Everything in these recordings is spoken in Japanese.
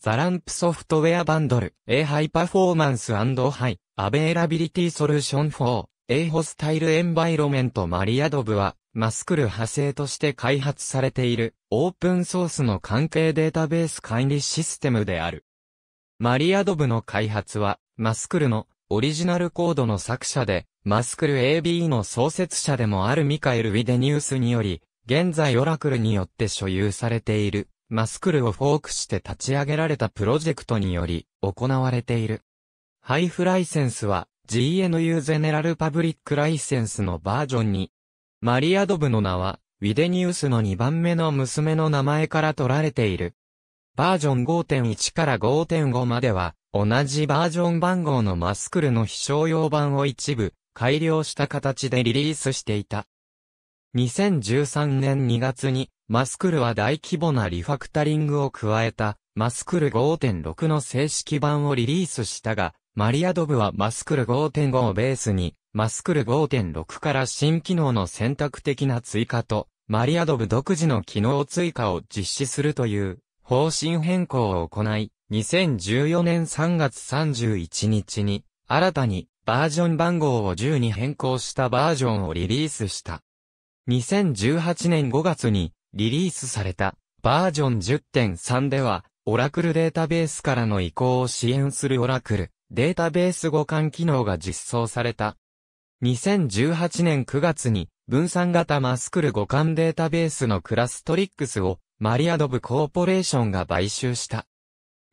ザランプソフトウェアバンドル、A ハイパフォーマンスハイ、アベイラビリティソリューション4、A ホスタイルエンバイロメントマリアドブは、マスクル派生として開発されている、オープンソースの関係データベース管理システムである。マリアドブの開発は、マスクルのオリジナルコードの作者で、マスクル AB の創設者でもあるミカエル・ウィデニウスにより、現在オラクルによって所有されている、マスクルをフォークして立ち上げられたプロジェクトにより行われている。ハイフライセンスは GNU ゼネラルパブリックライセンスのバージョンに、マリアドブの名はウィデニウスの2番目の娘の名前から取られている。バージョン5.1から5.5までは、同じバージョン番号のマスクルの非商用版を一部、改良した形でリリースしていた。2013年2月に、マスクルは大規模なリファクタリングを加えた、マスクル5.6の正式版をリリースしたが、マリアドブはマスクル5.5をベースに、マスクル5.6から新機能の選択的な追加と、マリアドブ独自の機能追加を実施するという方針変更を行い、2014年3月31日に新たにバージョン番号を10に変更したバージョンをリリースした。2018年5月にリリースされたバージョン10.3では、オラクルデータベースからの移行を支援するオラクルデータベース互換機能が実装された。2018年9月に分散型マスクル互換データベースのクラストリックスをマリアドブコーポレーションが買収した。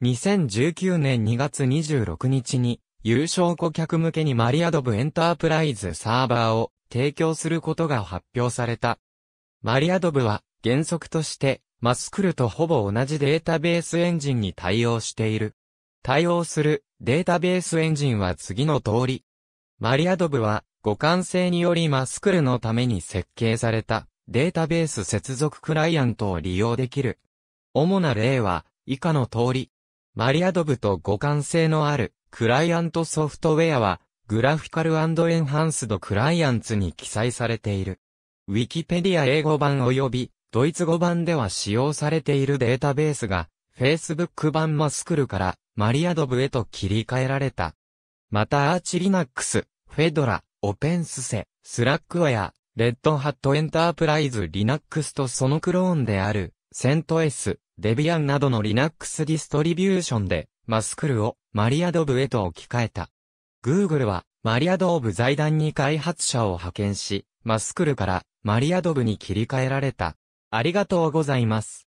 2019年2月26日に優勝顧客向けにマリアドブエンタープライズサーバーを提供することが発表された。マリアドブは原則としてマスクルとほぼ同じデータベースエンジンに対応している。対応するデータベースエンジンは次の通り。マリアドブは互換性によりマスクルのために設計されたデータベース接続クライアントを利用できる。主な例は以下の通り。マリアドブと互換性のあるクライアントソフトウェアはグラフィカルエンハンスドクライアンツに記載されている。ウィキペディア英語版及びドイツ語版では使用されているデータベースが Facebook 版マスクルからマリアドブへと切り替えられた。またアーチリナックス、フェドラ、オペンスセ、スラックウェア、レッドハットエンタープライズリナックスとそのクローンであるセント S、デビアンなどのリナックスディストリビューションでマスクルをマリアドブへと置き換えた。Google は、マリアドーブ財団に開発者を派遣し、マスクルからマリアドブに切り替えられた。ありがとうございます。